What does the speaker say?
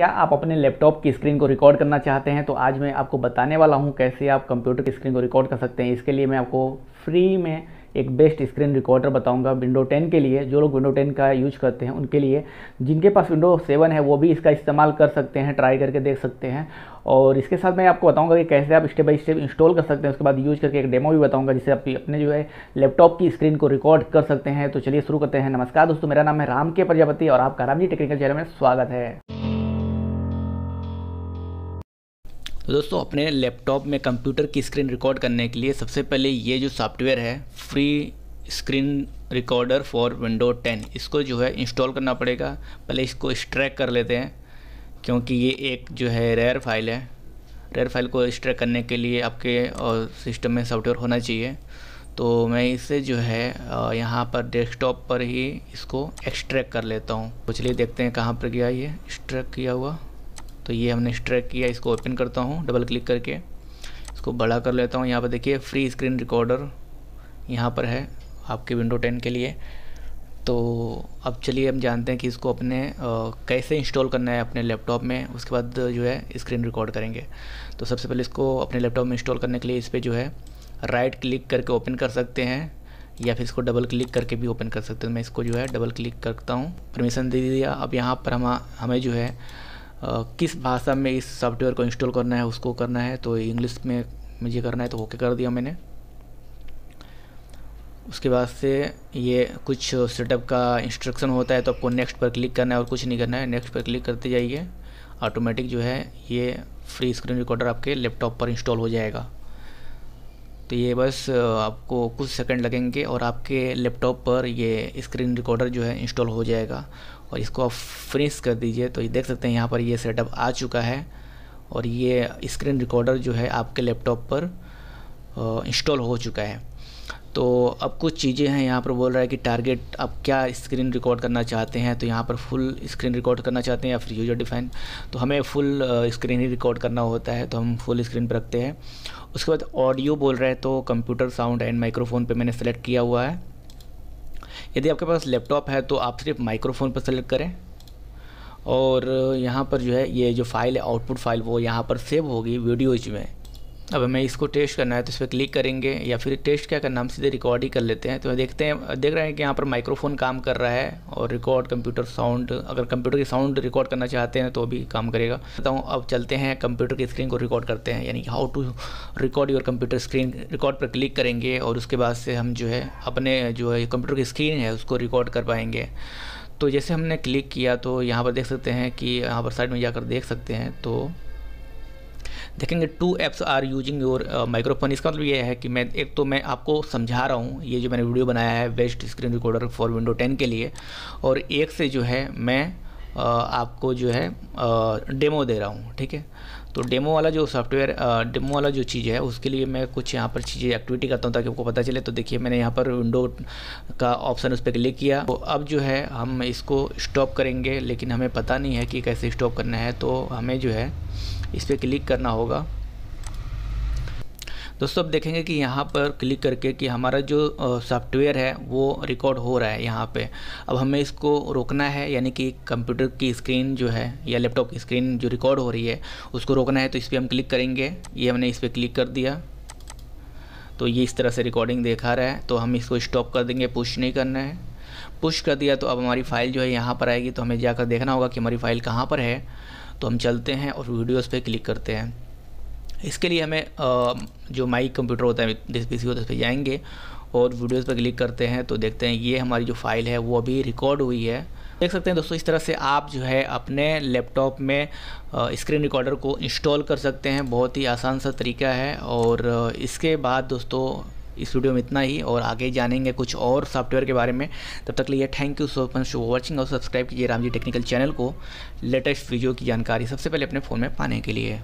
क्या आप अपने लैपटॉप की स्क्रीन को रिकॉर्ड करना चाहते हैं तो आज मैं आपको बताने वाला हूं कैसे आप कंप्यूटर की स्क्रीन को रिकॉर्ड कर सकते हैं इसके लिए मैं आपको फ्री में एक बेस्ट स्क्रीन रिकॉर्डर बताऊंगा विंडो 10 के लिए जो लोग विंडो 10 का यूज करते हैं उनके लिए जिनके पास विंडो 7 है वो भी इसका इस्तेमाल कर सकते हैं ट्राई करके देख सकते हैं और इसके साथ मैं आपको बताऊंगा कि कैसे आप स्टेप बाई स्टेप इंस्टॉल कर सकते हैं उसके बाद यूज करके एक डेमो भी बताऊंगा जिससे आप अपने जो है लैपटॉप की स्क्रीन को रिकॉर्ड कर सकते हैं तो चलिए शुरू करते हैं नमस्कार दोस्तों मेरा नाम है राम के प्रजापति और आपका राम जी टेक्निकल चैनल में स्वागत है तो दोस्तों अपने लैपटॉप में कंप्यूटर की स्क्रीन रिकॉर्ड करने के लिए सबसे पहले ये जो सॉफ्टवेयर है free screen recorder for window 10 इसको जो है इंस्टॉल करना पड़ेगा पहले इसको स्ट्रैक कर लेते हैं क्योंकि ये एक जो है रेयर फाइल है रेयर फाइल को स्ट्रैक करने के लिए आपके सिस्टम में सॉफ्टवेयर होना चाहिए तो मैं इसे जो है यहाँ पर डेस्कटॉप पर ही इसको एक्सट्रैक कर लेता हूँ तो चलिए देखते हैं कहाँ पर गया ये एक्सट्रैक किया हुआ तो ये हमने स्ट्रैक किया इसको ओपन करता हूँ डबल क्लिक करके इसको बड़ा कर लेता हूँ यहाँ पर देखिए फ्री स्क्रीन रिकॉर्डर यहाँ पर है आपके विंडो टेन के लिए तो अब चलिए हम जानते हैं कि इसको अपने आ, कैसे इंस्टॉल करना है अपने लैपटॉप में उसके बाद जो है स्क्रीन रिकॉर्ड करेंगे तो सबसे पहले इसको अपने लैपटॉप में इंस्टॉल करने के लिए इस पर जो है राइट क्लिक करके ओपन कर सकते हैं या फिर इसको डबल क्लिक करके भी ओपन कर सकते हैं तो मैं इसको जो है डबल क्लिक करता हूँ परमिशन दे दिया अब यहाँ पर हम हमें जो है किस भाषा में इस सॉफ्टवेयर को इंस्टॉल करना है उसको करना है तो इंग्लिश में मुझे करना है तो ओके कर दिया मैंने उसके बाद से ये कुछ सेटअप का इंस्ट्रक्शन होता है तो आपको नेक्स्ट पर क्लिक करना है और कुछ नहीं करना है नेक्स्ट पर क्लिक करते जाइए ऑटोमेटिक जो है ये फ्री स्क्रीन रिकॉर्डर आपके लैपटॉप पर इंस्टॉल हो जाएगा तो ये बस आपको कुछ सेकंड लगेंगे और आपके लैपटॉप पर ये स्क्रीन रिकॉर्डर जो है इंस्टॉल हो जाएगा और इसको आप फ्रिश कर दीजिए तो ये देख सकते हैं यहाँ पर ये सेटअप आ चुका है और ये स्क्रीन रिकॉर्डर जो है आपके लैपटॉप पर इंस्टॉल हो चुका है तो अब कुछ चीज़ें हैं यहाँ पर बोल रहा है कि टारगेट आप क्या स्क्रीन रिकॉर्ड करना चाहते हैं तो यहाँ पर फुल स्क्रीन रिकॉर्ड करना चाहते हैं या फिर यूजर डिफाइन तो हमें फुल स्क्रीन uh, ही रिकॉर्ड करना होता है तो हम फुल स्क्रीन पर रखते हैं उसके बाद ऑडियो बोल रहा है तो कंप्यूटर साउंड एंड माइक्रोफोन पर मैंने सेलेक्ट किया हुआ है यदि आपके पास लैपटॉप है तो आप सिर्फ माइक्रोफोन पर सेलेक्ट करें और यहाँ पर जो है ये जो फाइल है आउटपुट फाइल वो यहाँ पर सेव होगी वीडियोज में अब हमें इसको टेस्ट करना है तो इस पर क्लिक करेंगे या फिर टेस्ट क्या करना हम सीधे रिकॉर्ड ही कर लेते हैं तो देखते हैं देख रहे हैं कि यहाँ पर माइक्रोफोन काम कर रहा है और रिकॉर्ड कंप्यूटर साउंड अगर कंप्यूटर की साउंड रिकॉर्ड करना चाहते हैं तो भी काम करेगा बताऊँ अब चलते हैं कंप्यूटर की स्क्रीन को रिकॉर्ड करते हैं यानी how to record your computer screen record पर क्लिक करेंगे और उसके बाद से हम जो है अपने जो है कंप्यूटर की स्क्रीन है उसको रिकॉर्ड कर पाएंगे तो जैसे हमने क्लिक किया तो यहाँ पर देख सकते हैं कि यहाँ पर साइड में जाकर देख सकते हैं तो देखेंगे two apps are using your microphone इसका मतलब ये है कि मैं एक तो मैं आपको समझा रहा हूँ ये जो मैंने वीडियो बनाया है best screen recorder for window ten के लिए और एक से जो है मैं uh, आपको जो है डेमो uh, दे रहा हूँ ठीक है तो डेमो वाला जो सॉफ्टवेयर डेमो uh, वाला जो चीज़ है उसके लिए मैं कुछ यहाँ पर चीज़ें एक्टिविटी करता हूँ ताकि आपको पता चले तो देखिए मैंने यहाँ पर विंडो का ऑप्शन उस पर क्लिक किया तो अब जो है हम इसको स्टॉप करेंगे लेकिन हमें पता नहीं है कि कैसे स्टॉप करना है तो हमें जो है इस पर क्लिक करना होगा दोस्तों अब देखेंगे कि यहाँ पर क्लिक करके कि हमारा जो सॉफ्टवेयर है वो रिकॉर्ड हो रहा है यहाँ पे अब हमें इसको रोकना है यानी कि कंप्यूटर की स्क्रीन जो है या लैपटॉप की स्क्रीन जो रिकॉर्ड हो रही है उसको रोकना है तो इस पर हम क्लिक करेंगे ये हमने इस पर क्लिक कर दिया तो ये इस तरह से रिकॉर्डिंग देखा रहा है तो हम इसको स्टॉप कर देंगे पुश नहीं करना है पुश कर दिया तो अब हमारी फ़ाइल जो है यहाँ पर आएगी तो हमें जाकर देखना होगा कि हमारी फ़ाइल कहाँ पर है तो हम चलते हैं और वीडियोस पे क्लिक करते हैं इसके लिए हमें जो माई कंप्यूटर होता है डिस पी सी होता है उस पर जाएंगे और वीडियोस पर क्लिक करते हैं तो देखते हैं ये हमारी जो फाइल है वो अभी रिकॉर्ड हुई है देख सकते हैं दोस्तों इस तरह से आप जो है अपने लैपटॉप में स्क्रीन रिकॉर्डर को इंस्टॉल कर सकते हैं बहुत ही आसान सा तरीका है और इसके बाद दोस्तों इस वीडियो में इतना ही और आगे जानेंगे कुछ और सॉफ्टवेयर के बारे में तब तक लिए thank you so much for watching और सब्सक्राइब कीजिए रामजी टेक्निकल चैनल को लेटेस्ट वीडियो की जानकारी सबसे पहले अपने फ़ोन में पाने के लिए